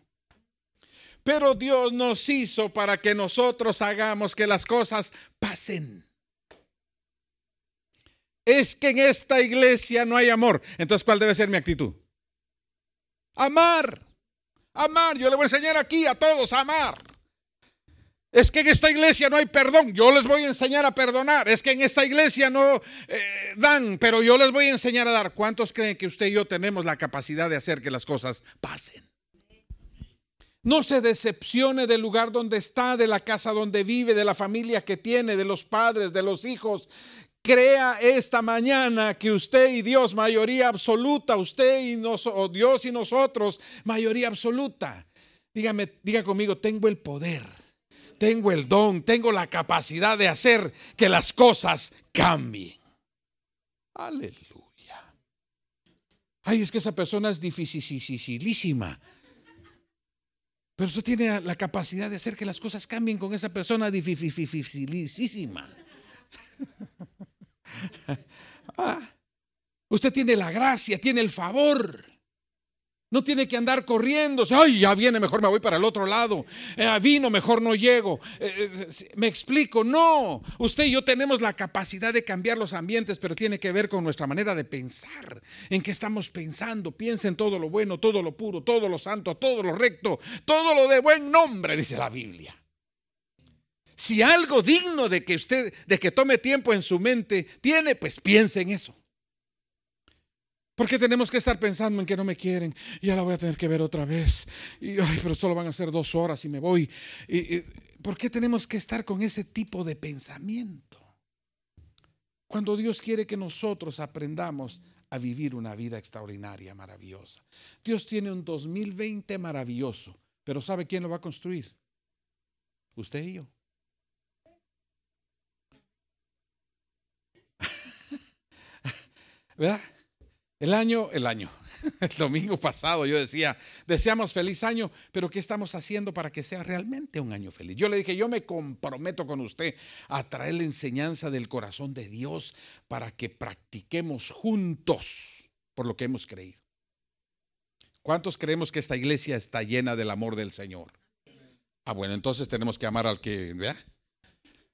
Pero Dios nos hizo para que nosotros hagamos que las cosas pasen. Es que en esta iglesia no hay amor. Entonces, ¿cuál debe ser mi actitud? Amar. Amar, yo le voy a enseñar aquí a todos a amar. Es que en esta iglesia no hay perdón, yo les voy a enseñar a perdonar. Es que en esta iglesia no eh, dan, pero yo les voy a enseñar a dar. ¿Cuántos creen que usted y yo tenemos la capacidad de hacer que las cosas pasen? No se decepcione del lugar donde está, de la casa donde vive, de la familia que tiene, de los padres, de los hijos, crea esta mañana que usted y Dios, mayoría absoluta, usted y Dios y nosotros, mayoría absoluta. Dígame, diga conmigo, tengo el poder, tengo el don, tengo la capacidad de hacer que las cosas cambien. Aleluya. Ay, es que esa persona es dificilísima. Pero usted tiene la capacidad de hacer que las cosas cambien con esa persona dificilísima. (laughs) (laughs) Ah, usted tiene la gracia, tiene el favor. No tiene que andar corriendo. Ay, ya viene, mejor me voy para el otro lado. Eh, vino, mejor no llego. Eh, eh, me explico, no. Usted y yo tenemos la capacidad de cambiar los ambientes, pero tiene que ver con nuestra manera de pensar. En qué estamos pensando. Piensa en todo lo bueno, todo lo puro, todo lo santo, todo lo recto, todo lo de buen nombre, dice la Biblia. Si algo digno de que usted, de que tome tiempo en su mente tiene, pues piense en eso. ¿Por qué tenemos que estar pensando en que no me quieren. Ya la voy a tener que ver otra vez. Y, ay, pero solo van a ser dos horas y me voy. ¿Por qué tenemos que estar con ese tipo de pensamiento? Cuando Dios quiere que nosotros aprendamos a vivir una vida extraordinaria, maravillosa. Dios tiene un 2020 maravilloso, pero ¿sabe quién lo va a construir? Usted y yo. ¿Verdad? El año, el año, (laughs) el domingo pasado yo decía, deseamos feliz año, pero ¿qué estamos haciendo para que sea realmente un año feliz? Yo le dije, yo me comprometo con usted a traer la enseñanza del corazón de Dios para que practiquemos juntos por lo que hemos creído. ¿Cuántos creemos que esta iglesia está llena del amor del Señor? Ah, bueno, entonces tenemos que amar al que, ¿verdad?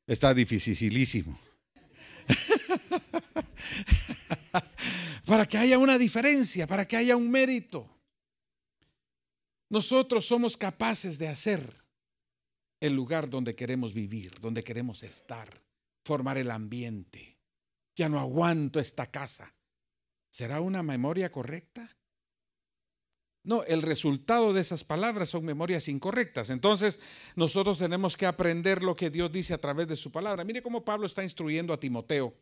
Está dificilísimo. (laughs) para que haya una diferencia, para que haya un mérito. Nosotros somos capaces de hacer el lugar donde queremos vivir, donde queremos estar, formar el ambiente. Ya no aguanto esta casa. ¿Será una memoria correcta? No, el resultado de esas palabras son memorias incorrectas. Entonces, nosotros tenemos que aprender lo que Dios dice a través de su palabra. Mire cómo Pablo está instruyendo a Timoteo.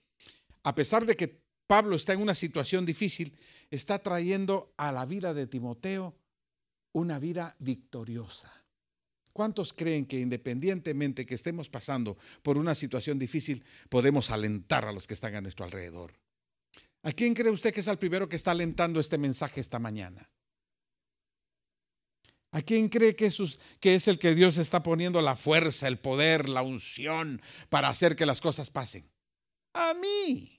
A pesar de que Pablo está en una situación difícil, está trayendo a la vida de Timoteo una vida victoriosa. ¿Cuántos creen que independientemente que estemos pasando por una situación difícil, podemos alentar a los que están a nuestro alrededor? ¿A quién cree usted que es el primero que está alentando este mensaje esta mañana? ¿A quién cree que, que es el que Dios está poniendo la fuerza, el poder, la unción para hacer que las cosas pasen? A mí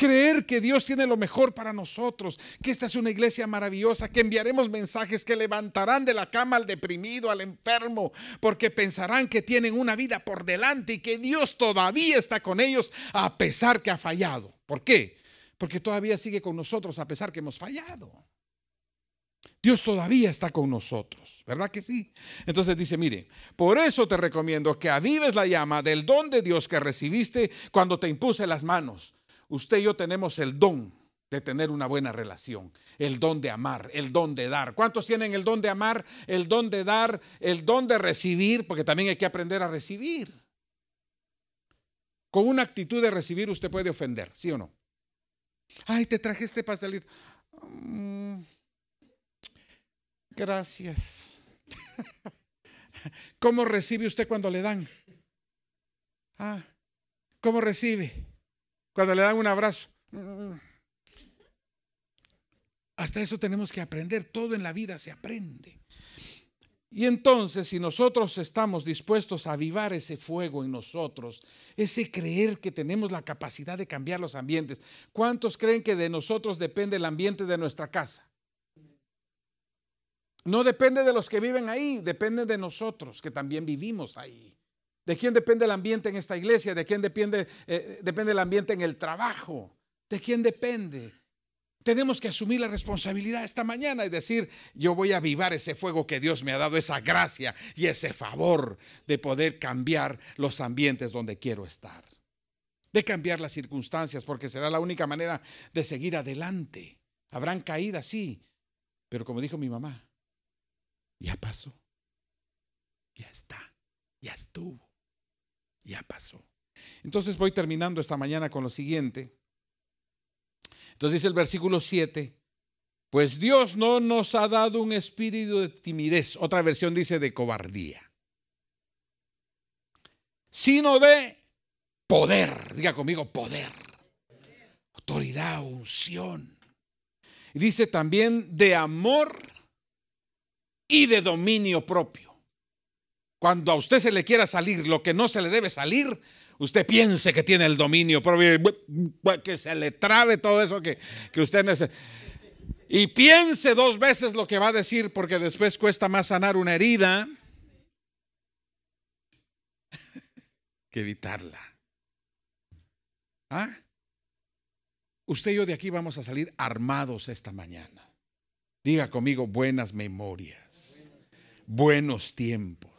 creer que Dios tiene lo mejor para nosotros, que esta es una iglesia maravillosa, que enviaremos mensajes que levantarán de la cama al deprimido, al enfermo, porque pensarán que tienen una vida por delante y que Dios todavía está con ellos a pesar que ha fallado. ¿Por qué? Porque todavía sigue con nosotros a pesar que hemos fallado. Dios todavía está con nosotros, ¿verdad que sí? Entonces dice, mire, por eso te recomiendo que avives la llama del don de Dios que recibiste cuando te impuse las manos usted y yo tenemos el don de tener una buena relación, el don de amar, el don de dar. ¿Cuántos tienen el don de amar, el don de dar, el don de recibir? Porque también hay que aprender a recibir. Con una actitud de recibir usted puede ofender, ¿sí o no? Ay, te traje este pastelito. Mm, gracias. (laughs) ¿Cómo recibe usted cuando le dan? Ah, ¿cómo recibe? cuando le dan un abrazo. Mm. Hasta eso tenemos que aprender. Todo en la vida se aprende. Y entonces, si nosotros estamos dispuestos a avivar ese fuego en nosotros, ese creer que tenemos la capacidad de cambiar los ambientes, ¿cuántos creen que de nosotros depende el ambiente de nuestra casa? No depende de los que viven ahí, depende de nosotros que también vivimos ahí. ¿De quién depende el ambiente en esta iglesia? ¿De quién depende, eh, depende el ambiente en el trabajo? ¿De quién depende? Tenemos que asumir la responsabilidad esta mañana y decir, yo voy a avivar ese fuego que Dios me ha dado, esa gracia y ese favor de poder cambiar los ambientes donde quiero estar, de cambiar las circunstancias, porque será la única manera de seguir adelante. Habrán caído, sí, pero como dijo mi mamá, ya pasó, ya está, ya estuvo. Ya pasó. Entonces voy terminando esta mañana con lo siguiente. Entonces dice el versículo 7, pues Dios no nos ha dado un espíritu de timidez, otra versión dice de cobardía, sino de poder, diga conmigo poder, autoridad, unción. Y dice también de amor y de dominio propio. Cuando a usted se le quiera salir lo que no se le debe salir, usted piense que tiene el dominio, que se le trabe todo eso que, usted necesita. Y piense dos veces lo que va a decir, porque después cuesta más sanar una herida (laughs) que evitarla. ¿Ah? Usted y yo de aquí vamos a salir armados esta mañana. Diga conmigo buenas memorias, buenos tiempos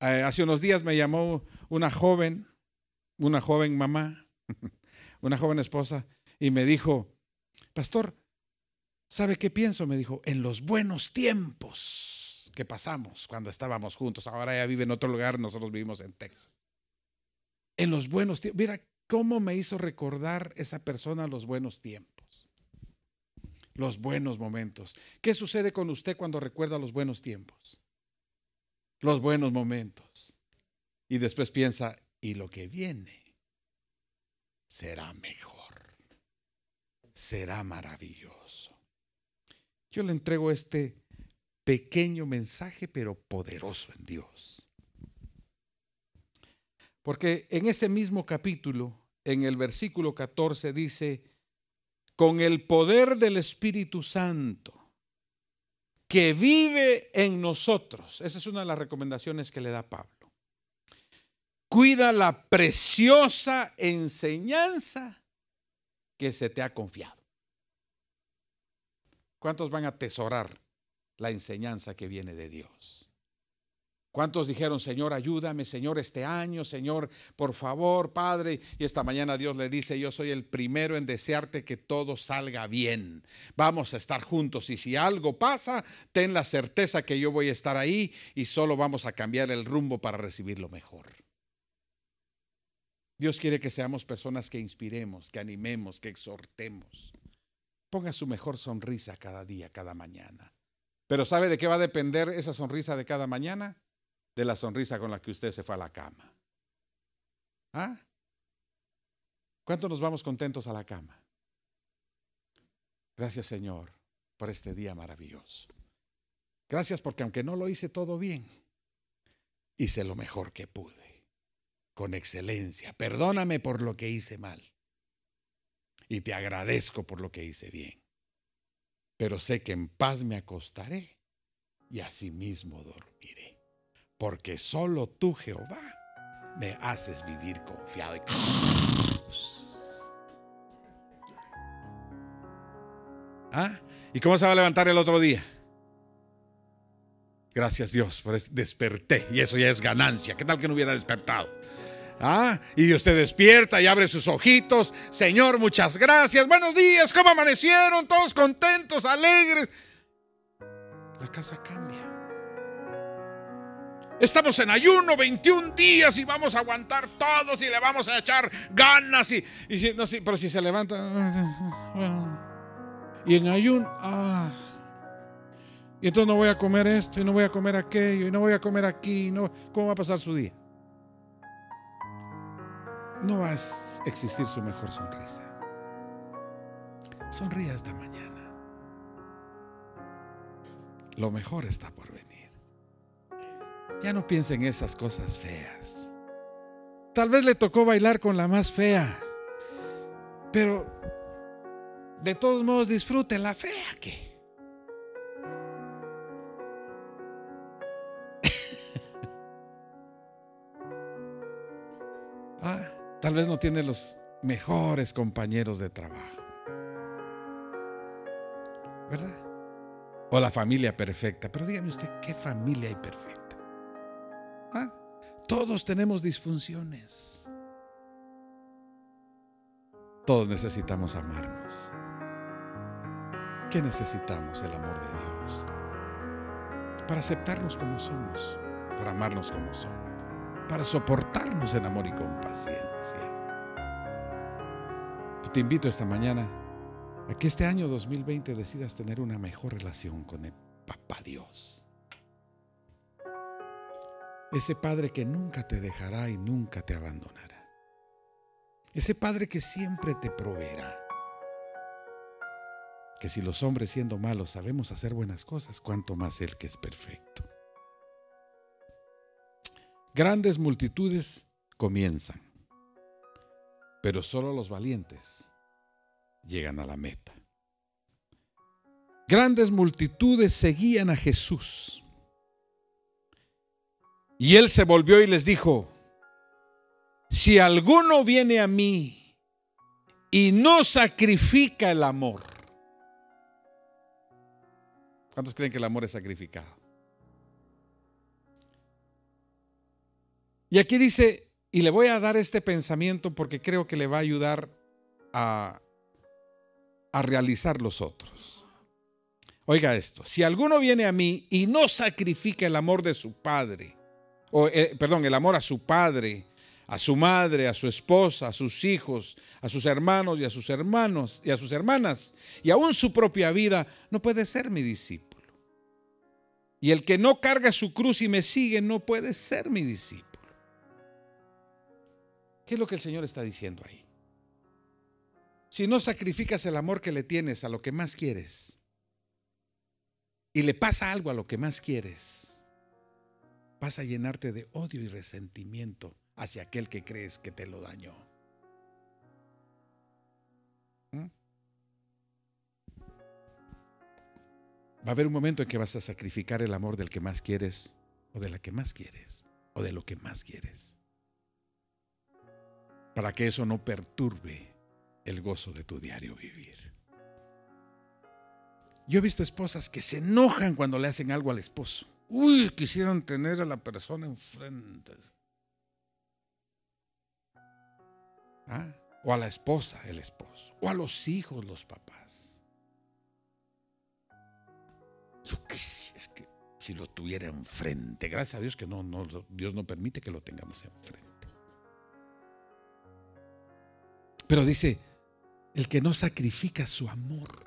eh, hace unos días me llamó una joven, una joven mamá, (laughs) una joven esposa, y me dijo, pastor, ¿sabe qué pienso? Me dijo, en los buenos tiempos que pasamos cuando estábamos juntos, ahora ella vive en otro lugar, nosotros vivimos en Texas. En los buenos tiempos, mira cómo me hizo recordar esa persona los buenos tiempos, los buenos momentos. ¿Qué sucede con usted cuando recuerda los buenos tiempos? los buenos momentos. Y después piensa, y lo que viene será mejor, será maravilloso. Yo le entrego este pequeño mensaje, pero poderoso en Dios. Porque en ese mismo capítulo, en el versículo 14, dice, con el poder del Espíritu Santo, que vive en nosotros. Esa es una de las recomendaciones que le da Pablo. Cuida la preciosa enseñanza que se te ha confiado. ¿Cuántos van a atesorar la enseñanza que viene de Dios? ¿Cuántos dijeron, Señor, ayúdame, Señor, este año, Señor, por favor, Padre? Y esta mañana Dios le dice, yo soy el primero en desearte que todo salga bien. Vamos a estar juntos y si algo pasa, ten la certeza que yo voy a estar ahí y solo vamos a cambiar el rumbo para recibir lo mejor. Dios quiere que seamos personas que inspiremos, que animemos, que exhortemos. Ponga su mejor sonrisa cada día, cada mañana. Pero ¿sabe de qué va a depender esa sonrisa de cada mañana? de la sonrisa con la que usted se fue a la cama. ¿Ah? ¿Cuánto nos vamos contentos a la cama? Gracias Señor por este día maravilloso. Gracias porque aunque no lo hice todo bien, hice lo mejor que pude, con excelencia. Perdóname por lo que hice mal y te agradezco por lo que hice bien. Pero sé que en paz me acostaré y asimismo dormiré porque solo tú, Jehová, me haces vivir confiado. Y... ¿Ah? ¿Y cómo se va a levantar el otro día? Gracias Dios, desperté y eso ya es ganancia. ¿Qué tal que no hubiera despertado? ¿Ah? Y usted despierta y abre sus ojitos. Señor, muchas gracias. Buenos días, ¿cómo amanecieron? Todos contentos, alegres. La casa cambia. Estamos en ayuno 21 días y vamos a aguantar todos y le vamos a echar ganas. Y, no, pero si se levanta, Y en ayuno, ah. y entonces no voy a comer esto, y no voy a comer aquello, y no voy a comer aquí. No, ¿Cómo va a pasar su día? No va a existir su mejor sonrisa. Sonríe esta mañana. Lo mejor está por venir. Ya no piense en esas cosas feas. Tal vez le tocó bailar con la más fea, pero de todos modos disfrute la fea que. (laughs) Ah, tal vez no tiene los mejores compañeros de trabajo. ¿Verdad? O la familia perfecta. Pero dígame usted, ¿qué familia hay perfecta? ¿Ah? Todos tenemos disfunciones. Todos necesitamos amarnos. ¿Qué necesitamos el amor de Dios? Para aceptarnos como somos, para amarnos como somos, para soportarnos en amor y con paciencia. Te invito esta mañana a que este año 2020 decidas tener una mejor relación con el Papa Dios. Ese Padre que nunca te dejará y nunca te abandonará. Ese Padre que siempre te proveerá. Que si los hombres siendo malos sabemos hacer buenas cosas, cuanto más Él que es perfecto. Grandes multitudes comienzan, pero solo los valientes llegan a la meta. Grandes multitudes seguían a Jesús, y él se volvió y les dijo, si alguno viene a mí y no sacrifica el amor, ¿cuántos creen que el amor es sacrificado? Y aquí dice, y le voy a dar este pensamiento porque creo que le va a ayudar a, realizar los otros. Oiga esto, si alguno viene a mí y no sacrifica el amor de su padre, eh, perdón, el amor a su padre, a su madre, a su esposa, a sus hijos, a sus hermanos y a sus hermanos y a sus hermanas, y aún su propia vida, no puede ser mi discípulo. Y el que no carga su cruz y me sigue, no puede ser mi discípulo. ¿Qué es lo que el Señor está diciendo ahí? Si no sacrificas el amor que le tienes a lo que más quieres, y le pasa algo a lo que más quieres, vas a llenarte de odio y resentimiento hacia aquel que crees que te lo dañó. ¿Mm? Va a haber un momento en que vas a sacrificar el amor del que más quieres, o de la que más quieres, o de lo que más quieres, para que eso no perturbe el gozo de tu diario vivir. Yo he visto esposas que se enojan cuando le hacen algo al esposo Uy, quisieran tener a la persona enfrente. ¿Ah? O a la esposa, el esposo. O a los hijos, los papás. Yo es que si lo tuviera enfrente. Gracias a Dios que no, Dios no permite que lo tengamos enfrente. Pero dice, el que no sacrifica su amor.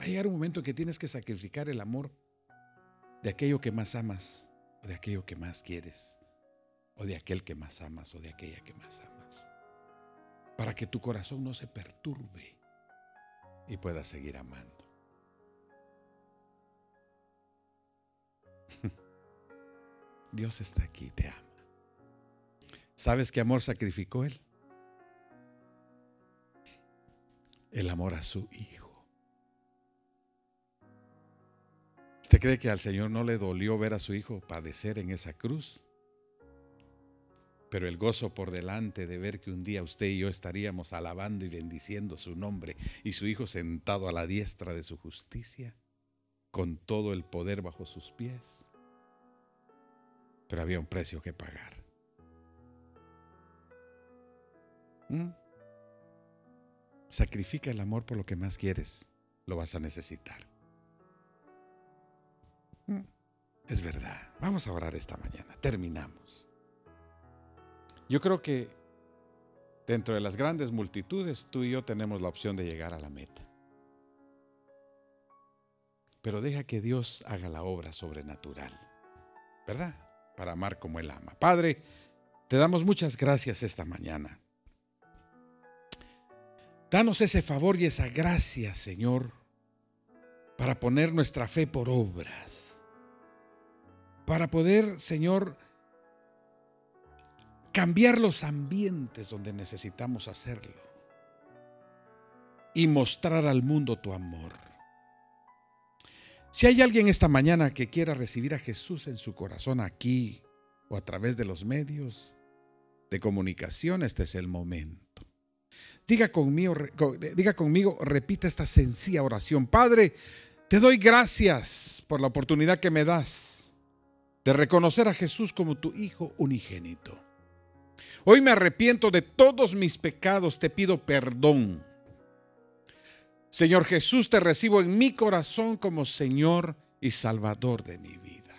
Va a llegar un momento que tienes que sacrificar el amor de aquello que más amas, o de aquello que más quieres, o de aquel que más amas, o de aquella que más amas, para que tu corazón no se perturbe y puedas seguir amando. (laughs) Dios está aquí, te ama. ¿Sabes qué amor sacrificó Él? El amor a su Hijo. cree que al Señor no le dolió ver a su hijo padecer en esa cruz? Pero el gozo por delante de ver que un día usted y yo estaríamos alabando y bendiciendo su nombre y su hijo sentado a la diestra de su justicia, con todo el poder bajo sus pies. Pero había un precio que pagar. ¿Mm? Sacrifica el amor por lo que más quieres. Lo vas a necesitar. Mm. Es verdad. Vamos a orar esta mañana. Terminamos. Yo creo que dentro de las grandes multitudes tú y yo tenemos la opción de llegar a la meta. Pero deja que Dios haga la obra sobrenatural. ¿Verdad? Para amar como Él ama. Padre, te damos muchas gracias esta mañana. Danos ese favor y esa gracia, Señor, para poner nuestra fe por obras para poder, Señor, cambiar los ambientes donde necesitamos hacerlo y mostrar al mundo tu amor. Si hay alguien esta mañana que quiera recibir a Jesús en su corazón aquí o a través de los medios de comunicación, este es el momento. Diga conmigo, diga conmigo repita esta sencilla oración. Padre, te doy gracias por la oportunidad que me das de reconocer a Jesús como tu Hijo unigénito. Hoy me arrepiento de todos mis pecados, te pido perdón. Señor Jesús, te recibo en mi corazón como Señor y Salvador de mi vida.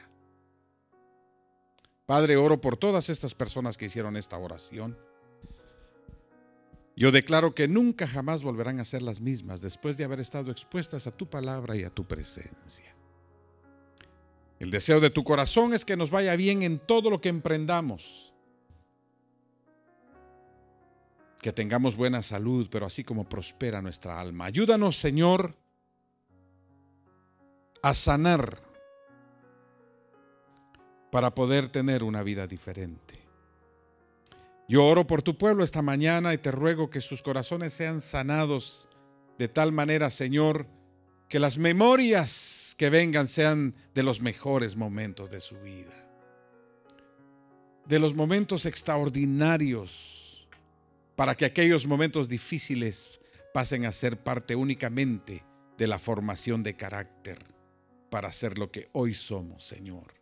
Padre, oro por todas estas personas que hicieron esta oración. Yo declaro que nunca jamás volverán a ser las mismas después de haber estado expuestas a tu palabra y a tu presencia. El deseo de tu corazón es que nos vaya bien en todo lo que emprendamos. Que tengamos buena salud, pero así como prospera nuestra alma. Ayúdanos, Señor, a sanar para poder tener una vida diferente. Yo oro por tu pueblo esta mañana y te ruego que sus corazones sean sanados de tal manera, Señor, que las memorias que vengan sean de los mejores momentos de su vida. De los momentos extraordinarios. Para que aquellos momentos difíciles pasen a ser parte únicamente de la formación de carácter para ser lo que hoy somos, Señor.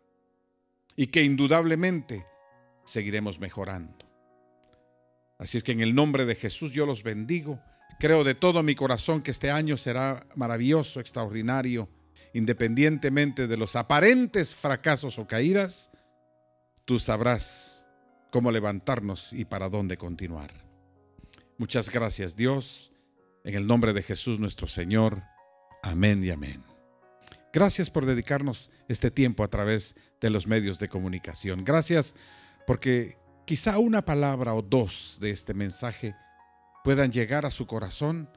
Y que indudablemente seguiremos mejorando. Así es que en el nombre de Jesús yo los bendigo Creo de todo mi corazón que este año será maravilloso, extraordinario, independientemente de los aparentes fracasos o caídas, tú sabrás cómo levantarnos y para dónde continuar. Muchas gracias Dios, en el nombre de Jesús nuestro Señor. Amén y amén. Gracias por dedicarnos este tiempo a través de los medios de comunicación. Gracias porque quizá una palabra o dos de este mensaje puedan llegar a su corazón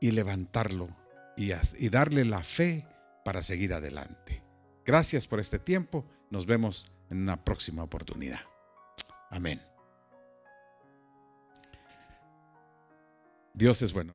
y levantarlo y, darle la fe para seguir adelante. Gracias por este tiempo. Nos vemos en una próxima oportunidad. Amén. Dios es bueno.